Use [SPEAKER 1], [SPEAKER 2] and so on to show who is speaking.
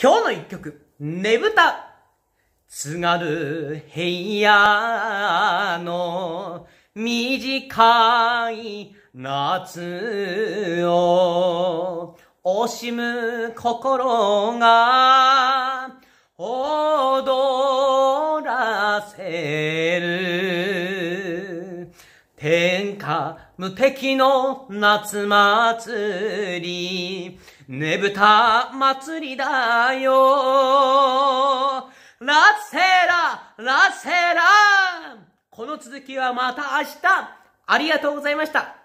[SPEAKER 1] 今日の一曲、ねぶた。津軽平野の短い夏を惜しむ心が踊らせる。天下無敵の夏祭り、ねぶた祭りだよ。ラッセラ、ラッセ
[SPEAKER 2] ラこの続きはまた明日ありがとうございました